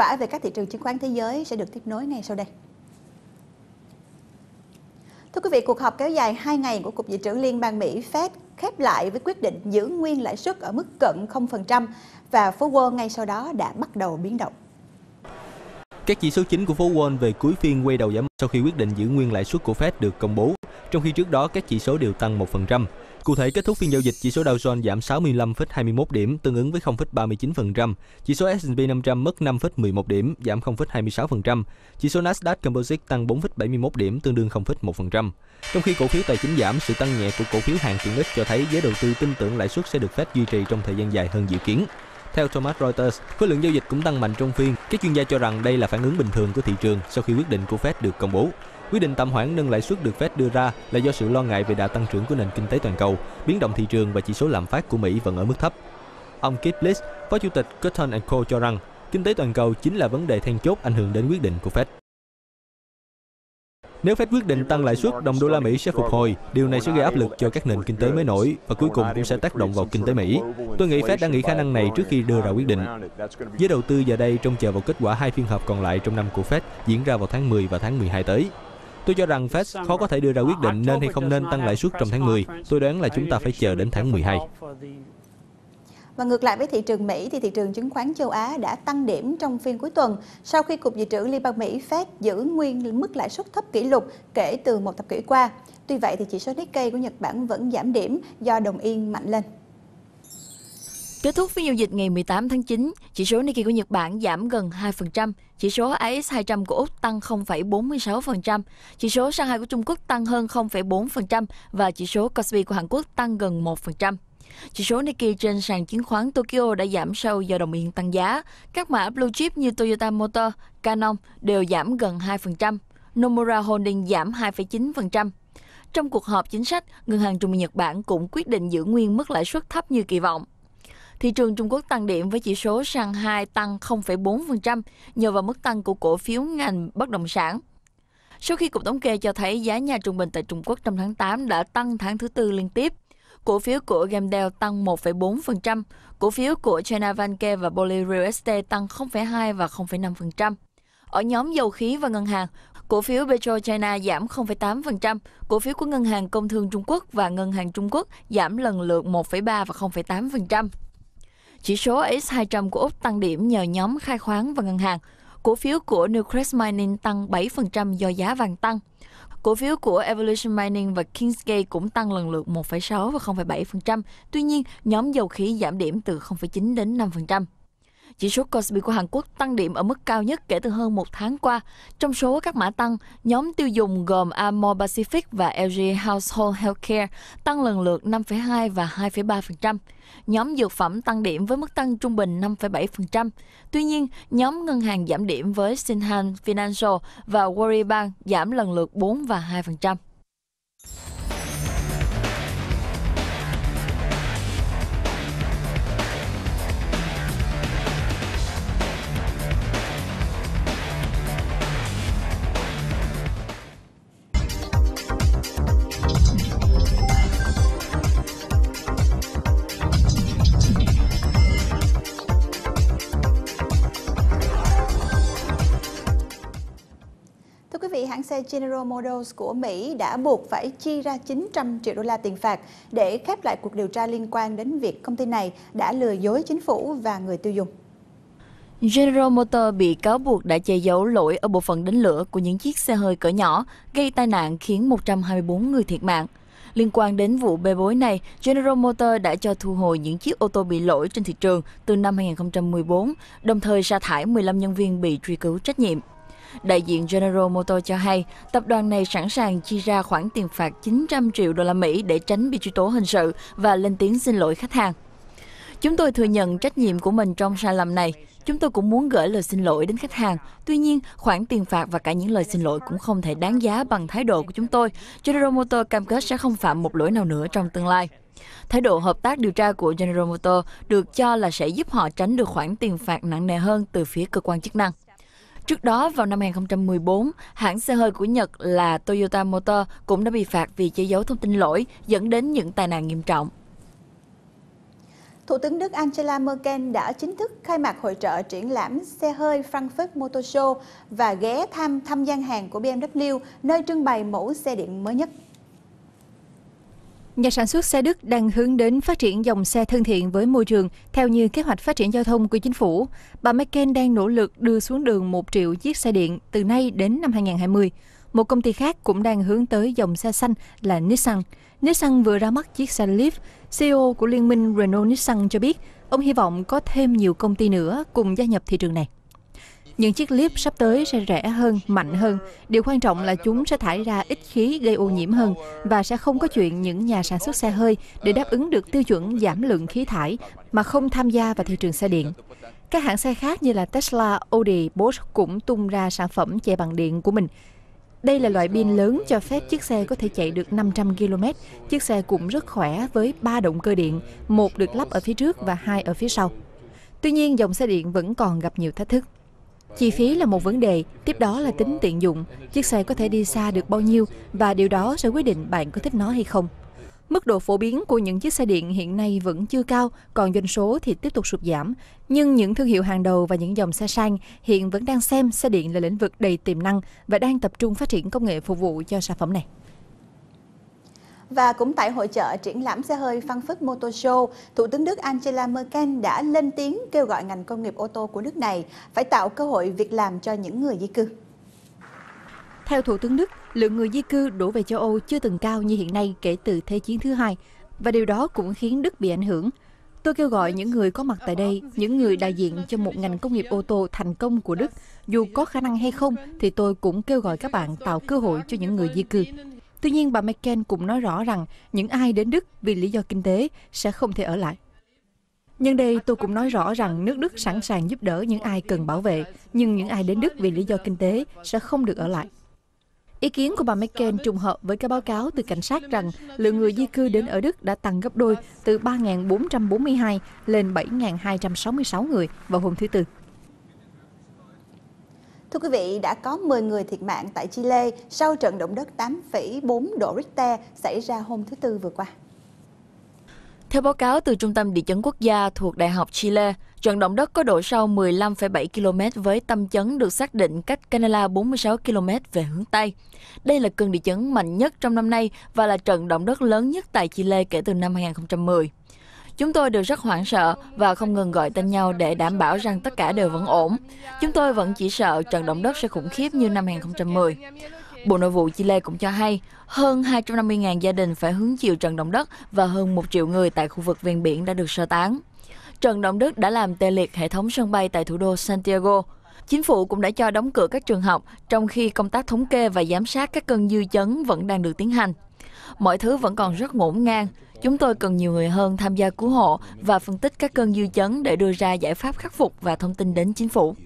quả về các thị trường chứng khoán thế giới sẽ được tiếp nối ngay sau đây. Thưa quý vị, cuộc họp kéo dài 2 ngày của Cục Dự trữ Liên bang Mỹ Fed khép lại với quyết định giữ nguyên lãi suất ở mức cận 0% và phố Wall ngay sau đó đã bắt đầu biến động. Các chỉ số chính của phố Wall về cuối phiên quay đầu giảm sau khi quyết định giữ nguyên lãi suất của Fed được công bố, trong khi trước đó các chỉ số đều tăng 1%. Cụ thể, kết thúc phiên giao dịch, chỉ số Dow Jones giảm 65,21 điểm, tương ứng với 0,39%. Chỉ số S&P 500 mất 5,11 điểm, giảm 0,26%. Chỉ số Nasdaq Composite tăng 4,71 điểm, tương đương 0,1%. Trong khi cổ phiếu tài chính giảm, sự tăng nhẹ của cổ phiếu hàng tiện ích cho thấy giới đầu tư tin tưởng lãi suất sẽ được phép duy trì trong thời gian dài hơn dự kiến. Theo Thomas Reuters, khối lượng giao dịch cũng tăng mạnh trong phiên. Các chuyên gia cho rằng đây là phản ứng bình thường của thị trường sau khi quyết định của Fed được công bố. Quyết định tạm hoãn nâng lãi suất được Fed đưa ra là do sự lo ngại về đà tăng trưởng của nền kinh tế toàn cầu, biến động thị trường và chỉ số lạm phát của Mỹ vẫn ở mức thấp. Ông Keith Bliss, Phó Chủ tịch Cotton Co cho rằng, kinh tế toàn cầu chính là vấn đề then chốt ảnh hưởng đến quyết định của Fed. Nếu Fed quyết định tăng lãi suất, đồng đô la Mỹ sẽ phục hồi. Điều này sẽ gây áp lực cho các nền kinh tế mới nổi và cuối cùng cũng sẽ tác động vào kinh tế Mỹ. Tôi nghĩ Fed đang nghĩ khả năng này trước khi đưa ra quyết định. Giới đầu tư giờ đây trông chờ vào kết quả hai phiên họp còn lại trong năm của Fed diễn ra vào tháng 10 và tháng 12 tới. Tôi cho rằng Fed khó có thể đưa ra quyết định nên hay không nên tăng lãi suất trong tháng 10. Tôi đoán là chúng ta phải chờ đến tháng 12. Và ngược lại với thị trường Mỹ thì thị trường chứng khoán châu Á đã tăng điểm trong phiên cuối tuần sau khi Cục Dự trữ Liên bang Mỹ Fed giữ nguyên mức lãi suất thấp kỷ lục kể từ một thập kỷ qua. Tuy vậy thì chỉ số Nikkei của Nhật Bản vẫn giảm điểm do đồng yên mạnh lên. Kết thúc phiên giao dịch ngày 18 tháng 9, chỉ số Nikkei của Nhật Bản giảm gần 2%, chỉ số AS 200 của Úc tăng 0,46%, chỉ số Shanghai của Trung Quốc tăng hơn 0,4% và chỉ số Kospi của Hàn Quốc tăng gần 1%. Chỉ số Nikkei trên sàn chứng khoán Tokyo đã giảm sâu do đồng yên tăng giá. Các mã blue chip như Toyota Motor, Canon đều giảm gần 2%, Nomura Holding giảm 2,9%. Trong cuộc họp chính sách, Ngân hàng Trung ương Nhật Bản cũng quyết định giữ nguyên mức lãi suất thấp như kỳ vọng. Thị trường Trung Quốc tăng điểm với chỉ số Shanghai tăng 0,4% nhờ vào mức tăng của cổ phiếu ngành bất động sản. Sau khi Cục Thống kê cho thấy giá nhà trung bình tại Trung Quốc trong tháng 8 đã tăng tháng thứ tư liên tiếp, cổ phiếu của Gamdel tăng 1,4%, cổ phiếu của China Vanke và Poly Real Estate tăng 0,2 và 0,5%. Ở nhóm dầu khí và ngân hàng, cổ phiếu PetroChina giảm 0,8%, cổ phiếu của Ngân hàng Công thương Trung Quốc và Ngân hàng Trung Quốc giảm lần lượt 1,3 và 0,8%. Chỉ số s 200 của Úc tăng điểm nhờ nhóm khai khoáng và ngân hàng. Cổ phiếu của Newcrest Mining tăng 7% do giá vàng tăng. Cổ phiếu của Evolution Mining và Kingsgate cũng tăng lần lượt 1,6 và 0,7%. Tuy nhiên, nhóm dầu khí giảm điểm từ 0,9 đến 5%. Chỉ số Kospi của Hàn Quốc tăng điểm ở mức cao nhất kể từ hơn một tháng qua. Trong số các mã tăng, nhóm tiêu dùng gồm Amore Pacific và LG Household Healthcare tăng lần lượt 5,2 và 2,3%. Nhóm dược phẩm tăng điểm với mức tăng trung bình 5,7%. Tuy nhiên, nhóm ngân hàng giảm điểm với Sinhan Financial và Bank giảm lần lượt 4 và 2%. xe General Motors của Mỹ đã buộc phải chi ra 900 triệu đô la tiền phạt để khép lại cuộc điều tra liên quan đến việc công ty này đã lừa dối chính phủ và người tiêu dùng. General Motors bị cáo buộc đã che giấu lỗi ở bộ phận đánh lửa của những chiếc xe hơi cỡ nhỏ, gây tai nạn khiến 124 người thiệt mạng. Liên quan đến vụ bê bối này, General Motors đã cho thu hồi những chiếc ô tô bị lỗi trên thị trường từ năm 2014, đồng thời sa thải 15 nhân viên bị truy cứu trách nhiệm. Đại diện General Motors cho hay, tập đoàn này sẵn sàng chi ra khoản tiền phạt 900 triệu đô la Mỹ để tránh bị truy tố hình sự và lên tiếng xin lỗi khách hàng. Chúng tôi thừa nhận trách nhiệm của mình trong sai lầm này. Chúng tôi cũng muốn gửi lời xin lỗi đến khách hàng. Tuy nhiên, khoản tiền phạt và cả những lời xin lỗi cũng không thể đáng giá bằng thái độ của chúng tôi. General Motors cam kết sẽ không phạm một lỗi nào nữa trong tương lai. Thái độ hợp tác điều tra của General Motors được cho là sẽ giúp họ tránh được khoản tiền phạt nặng nề hơn từ phía cơ quan chức năng. Trước đó vào năm 2014, hãng xe hơi của Nhật là Toyota Motor cũng đã bị phạt vì che giấu thông tin lỗi dẫn đến những tai nạn nghiêm trọng. Thủ tướng Đức Angela Merkel đã chính thức khai mạc hội trợ triển lãm xe hơi Frankfurt Motor Show và ghé thăm thăm gian hàng của BMW nơi trưng bày mẫu xe điện mới nhất. Nhà sản xuất xe Đức đang hướng đến phát triển dòng xe thân thiện với môi trường theo như kế hoạch phát triển giao thông của chính phủ. Bà Merkel đang nỗ lực đưa xuống đường 1 triệu chiếc xe điện từ nay đến năm 2020. Một công ty khác cũng đang hướng tới dòng xe xanh là Nissan. Nissan vừa ra mắt chiếc xe Leaf. CEO của liên minh Renault Nissan cho biết ông hy vọng có thêm nhiều công ty nữa cùng gia nhập thị trường này. Những chiếc clip sắp tới sẽ rẻ hơn, mạnh hơn. Điều quan trọng là chúng sẽ thải ra ít khí gây ô nhiễm hơn và sẽ không có chuyện những nhà sản xuất xe hơi để đáp ứng được tiêu chuẩn giảm lượng khí thải mà không tham gia vào thị trường xe điện. Các hãng xe khác như là Tesla, Audi, Bosch cũng tung ra sản phẩm chạy bằng điện của mình. Đây là loại pin lớn cho phép chiếc xe có thể chạy được 500 km. Chiếc xe cũng rất khỏe với 3 động cơ điện, một được lắp ở phía trước và hai ở phía sau. Tuy nhiên, dòng xe điện vẫn còn gặp nhiều thách thức. Chi phí là một vấn đề, tiếp đó là tính tiện dụng, chiếc xe có thể đi xa được bao nhiêu và điều đó sẽ quyết định bạn có thích nó hay không. Mức độ phổ biến của những chiếc xe điện hiện nay vẫn chưa cao, còn doanh số thì tiếp tục sụt giảm. Nhưng những thương hiệu hàng đầu và những dòng xe sang hiện vẫn đang xem xe điện là lĩnh vực đầy tiềm năng và đang tập trung phát triển công nghệ phục vụ cho sản phẩm này. Và cũng tại hội trợ triển lãm xe hơi phân Phất Motor Show, Thủ tướng Đức Angela Merkel đã lên tiếng kêu gọi ngành công nghiệp ô tô của nước này phải tạo cơ hội việc làm cho những người di cư. Theo Thủ tướng Đức, lượng người di cư đổ về châu Âu chưa từng cao như hiện nay kể từ Thế chiến thứ hai, và điều đó cũng khiến Đức bị ảnh hưởng. Tôi kêu gọi những người có mặt tại đây, những người đại diện cho một ngành công nghiệp ô tô thành công của Đức, dù có khả năng hay không thì tôi cũng kêu gọi các bạn tạo cơ hội cho những người di cư. Tuy nhiên, bà Merkel cũng nói rõ rằng những ai đến Đức vì lý do kinh tế sẽ không thể ở lại. Nhân đây, tôi cũng nói rõ rằng nước Đức sẵn sàng giúp đỡ những ai cần bảo vệ, nhưng những ai đến Đức vì lý do kinh tế sẽ không được ở lại. Ý kiến của bà Merkel trùng hợp với các báo cáo từ cảnh sát rằng lượng người di cư đến ở Đức đã tăng gấp đôi từ 3.442 lên 7.266 người vào hôm thứ Tư. Thưa quý vị, đã có 10 người thiệt mạng tại Chile sau trận động đất 8,4 độ Richter xảy ra hôm thứ Tư vừa qua. Theo báo cáo từ Trung tâm Địa chấn Quốc gia thuộc Đại học Chile, trận động đất có độ sâu 15,7 km với tâm chấn được xác định cách Canela 46 km về hướng Tây. Đây là cơn địa chấn mạnh nhất trong năm nay và là trận động đất lớn nhất tại Chile kể từ năm 2010. Chúng tôi đều rất hoảng sợ và không ngừng gọi tên nhau để đảm bảo rằng tất cả đều vẫn ổn. Chúng tôi vẫn chỉ sợ trận động đất sẽ khủng khiếp như năm 2010. Bộ Nội vụ Chile cũng cho hay, hơn 250.000 gia đình phải hứng chịu trận động đất và hơn 1 triệu người tại khu vực ven biển đã được sơ tán. Trận động đất đã làm tê liệt hệ thống sân bay tại thủ đô Santiago. Chính phủ cũng đã cho đóng cửa các trường học, trong khi công tác thống kê và giám sát các cơn dư chấn vẫn đang được tiến hành mọi thứ vẫn còn rất ngổn ngang. Chúng tôi cần nhiều người hơn tham gia cứu hộ và phân tích các cơn dư chấn để đưa ra giải pháp khắc phục và thông tin đến chính phủ.